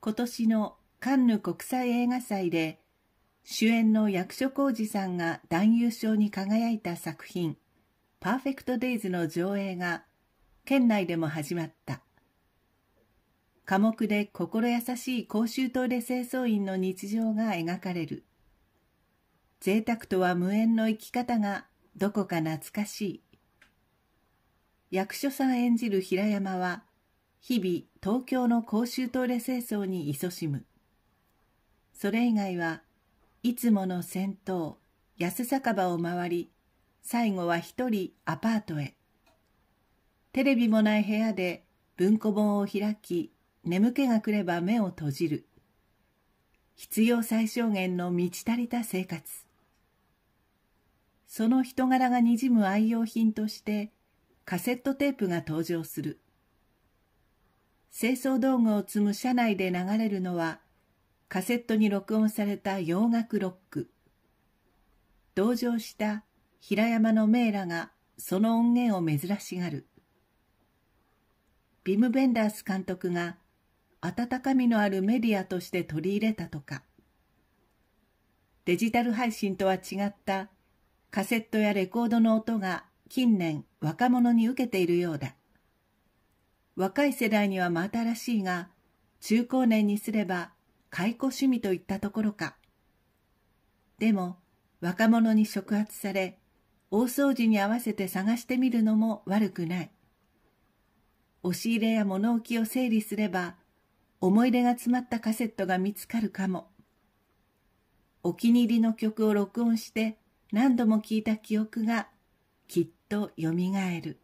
今年のカンヌ国際映画祭で主演の役所広司さんが男優賞に輝いた作品「パーフェクト・デイズ」の上映が県内でも始まった寡黙で心優しい公衆トイレ清掃員の日常が描かれる贅沢とは無縁の生き方がどこか懐かしい役所さん演じる平山は日々東京の公衆トイレ清掃に勤しむ。それ以外はいつもの銭湯、安酒場を回り、最後は一人アパートへ。テレビもない部屋で文庫本を開き、眠気がくれば目を閉じる。必要最小限の満ち足りた生活。その人柄がにじむ愛用品として、カセットテープが登場する。清掃道具を積む車内で流れるのはカセットに録音された洋楽ロック同乗した平山の名らがその音源を珍しがるビム・ベンダース監督が温かみのあるメディアとして取り入れたとかデジタル配信とは違ったカセットやレコードの音が近年若者に受けているようだ若い世代には真新しいが、中高年にすれば解雇趣味といったところか。でも、若者に触発され、大掃除に合わせて探してみるのも悪くない。押し入れや物置を整理すれば、思い出が詰まったカセットが見つかるかも。お気に入りの曲を録音して何度も聴いた記憶がきっとよみがえる。